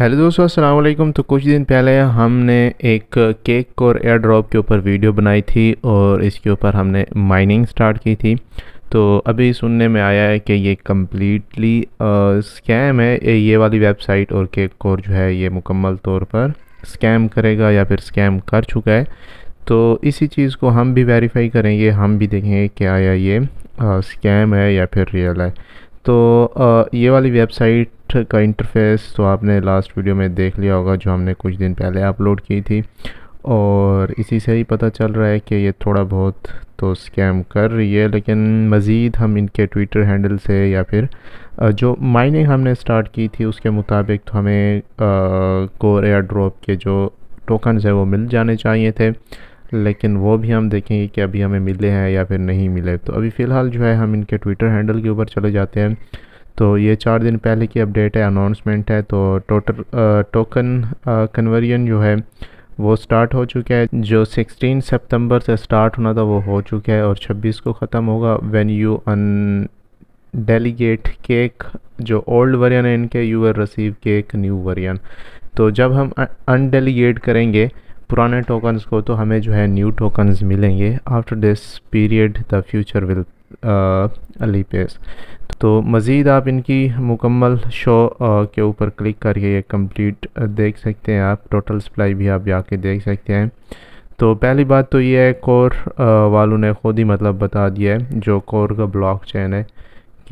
Hello दोस्तों अस्सलाम वालेकुम तो कुछ दिन पहले हमने एक केक और एयर ड्रॉप के ऊपर वीडियो बनाई थी और इसके ऊपर हमने माइनिंग स्टार्ट की थी तो अभी सुनने में आया है कि ये कम्प्लीटली स्कैम है ये वाली वेबसाइट और केक कोर जो है ये मुकम्मल तौर पर स्कैम करेगा या फिर स्कैम कर चुका है तो इसी चीज़ को हम भी वेरीफाई करेंगे हम भी देखेंगे कि आया ये स्कैम है या फिर रियल है तो आ, ये वाली वेबसाइट प्रोजेक्ट का इंटरफेस तो आपने लास्ट वीडियो में देख लिया होगा जो हमने कुछ दिन पहले अपलोड की थी और इसी से ही पता चल रहा है कि ये थोड़ा बहुत तो स्कैम कर रही है लेकिन मज़ीद हम इनके ट्विटर हैंडल से या फिर जो माइनिंग हमने स्टार्ट की थी उसके मुताबिक तो हमें कोर एयर ड्रॉप के जो टोकन्स है वो मिल जाने चाहिए थे लेकिन वो भी हम देखेंगे कि अभी हमें मिले हैं या फिर नहीं मिले तो अभी फ़िलहाल जो है हम इनके ट्विटर हैंडल के ऊपर चले जाते हैं तो ये चार दिन पहले की अपडेट है अनाउंसमेंट है तो टोटल टोकन कन्वर्जन जो है वो स्टार्ट हो चुका है जो 16 सितंबर से स्टार्ट होना था वो हो चुका है और 26 को ख़त्म होगा when you undelegate cake जो ओल्ड वरियन है इनके you are receive cake new version तो जब हम अनडेलीगेट करेंगे पुराने टोकन्स को तो हमें जो है न्यू टोकन्स मिलेंगे after this period the future will अली पेस तो मज़ीद आप इनकी मुकम्मल शो के ऊपर क्लिक करके ये कंप्लीट देख सकते हैं आप टोटल सप्लाई भी आप जाके देख सकते हैं तो पहली बात तो ये है कोर वालों ने ख़ुद ही मतलब बता दिया है जो कोर का ब्लॉक चैन है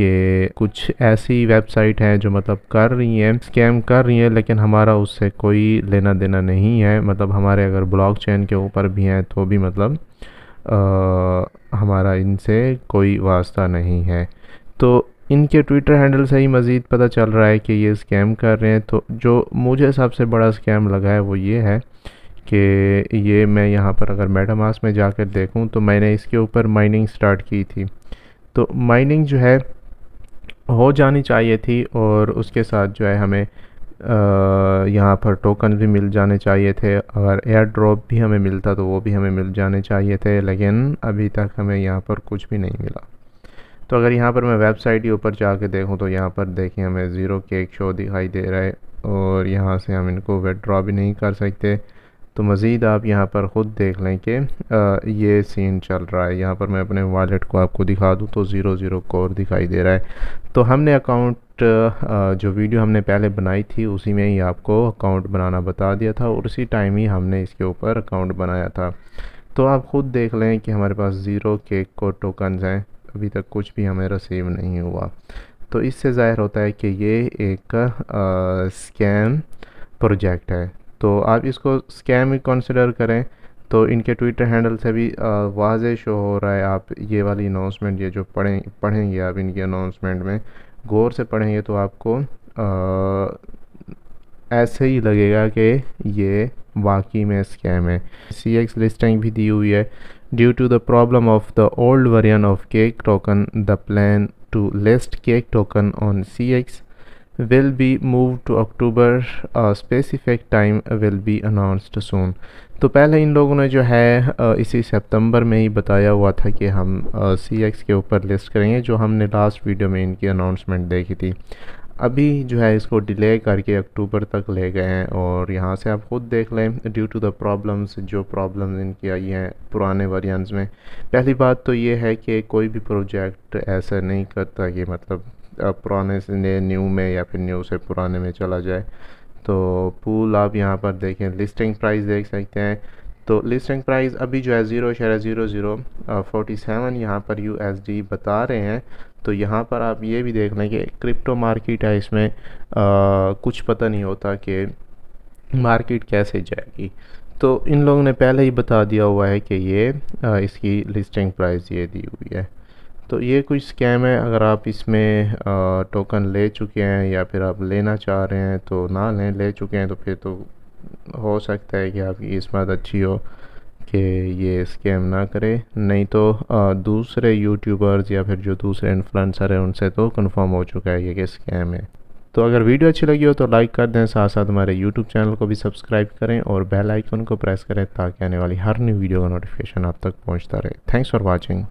कि कुछ ऐसी वेबसाइट हैं जो मतलब कर रही हैं स्कैम कर रही हैं लेकिन हमारा उससे कोई लेना देना नहीं है मतलब हमारे अगर ब्लॉक चैन के ऊपर भी हैं तो भी मतलब आ, हमारा इनसे कोई वास्ता नहीं है तो इनके ट्विटर हैंडल से ही मज़ीद पता चल रहा है कि ये स्कैम कर रहे हैं तो जो मुझे सबसे बड़ा स्कैम लगा है वो ये है कि ये मैं यहाँ पर अगर मेटामास में जाकर देखूँ तो मैंने इसके ऊपर माइनिंग स्टार्ट की थी तो माइनिंग जो है हो जानी चाहिए थी और उसके साथ जो है हमें यहाँ पर टोकन भी मिल जाने चाहिए थे अगर एयर ड्रॉप भी हमें मिलता तो वो भी हमें मिल जाने चाहिए थे लेकिन अभी तक हमें यहाँ पर कुछ भी नहीं मिला तो अगर यहाँ पर मैं वेबसाइट ही ऊपर जा कर देखूँ तो यहाँ पर देखें हमें ज़ीरो के एक शो दिखाई दे रहा है और यहाँ से हम इनको विड्रॉ भी नहीं कर सकते तो मज़ीद आप यहाँ पर ख़ुद देख लें कि ये सीन चल रहा है यहाँ पर मैं अपने वॉलेट को आपको दिखा दूँ तो ज़ीरो ज़ीरो कोर दिखाई दे रहा है तो हमने अकाउंट जो वीडियो हमने पहले बनाई थी उसी में ही आपको अकाउंट बनाना बता दिया था और उसी टाइम ही हमने इसके ऊपर अकाउंट बनाया था तो आप ख़ुद देख लें कि हमारे पास ज़ीरो के को टोकन हैं अभी तक कुछ भी हमें रिसीव नहीं हुआ तो इससे ज़ाहिर होता है कि ये एक स्कैम प्रोजेक्ट है तो आप इसको स्कैम ही कंसिडर करें तो इनके ट्विटर हैंडल से भी वाज शो हो रहा है आप ये वाली अनाउंसमेंट ये जो पढ़ें पढ़ेंगे आप इनके अनाउंसमेंट में गौर से पढ़ेंगे तो आपको आ, ऐसे ही लगेगा कि ये वाकई में स्कैम है सी एक्स लिस्टिंग भी दी हुई है Due to the problem of the old variant of cake token, the plan to list cake token on CX will be moved to October. October specific time will be announced soon. तो पहले इन लोगों ने जो है इसी सितंबर में ही बताया हुआ था कि हम सी एक्स के ऊपर लिस्ट करेंगे जो हमने लास्ट वीडियो में इनकी अनाउंसमेंट देखी थी अभी जो है इसको डिले करके अक्टूबर तक ले गए हैं और यहाँ से आप ख़ुद देख लें ड्यू टू द प्रॉब्लम्स जो प्रॉब्लम्स इनकी आई हैं पुराने वेरिएंट्स में पहली बात तो ये है कि कोई भी प्रोजेक्ट ऐसा नहीं करता कि मतलब पुराने से न्यू में या फिर न्यू से पुराने में चला जाए तो पूल आप यहाँ पर देखें लिस्टिंग प्राइस देख सकते हैं तो लिस्टिंग प्राइस अभी जो है zero share zero zero forty seven यहाँ पर यू बता रहे हैं तो यहाँ पर आप ये भी देख लें कि क्रिप्टो मार्केट है इसमें आ, कुछ पता नहीं होता कि मार्केट कैसे जाएगी तो इन लोगों ने पहले ही बता दिया हुआ है कि ये आ, इसकी लिस्टिंग प्राइस ये दी हुई है तो ये कुछ स्कैम है अगर आप इसमें आ, टोकन ले चुके हैं या फिर आप लेना चाह रहे हैं तो ना लें ले चुके हैं तो फिर तो हो सकता है कि आपकी किस्मत अच्छी हो कि ये स्कैम ना करे नहीं तो दूसरे यूट्यूबर्स या फिर जो दूसरे इन्फ्लुएंसर हैं उनसे तो कन्फर्म हो चुका है ये कि स्कैम है तो अगर वीडियो अच्छी लगी हो तो लाइक कर दें साथ साथ हमारे यूट्यूब चैनल को भी सब्सक्राइब करें और बेल आइकन को प्रेस करें ताकि आने वाली हर नई वीडियो का नोटिफिकेशन आप तक पहुंचता रहे थैंक्स फॉर वाचिंग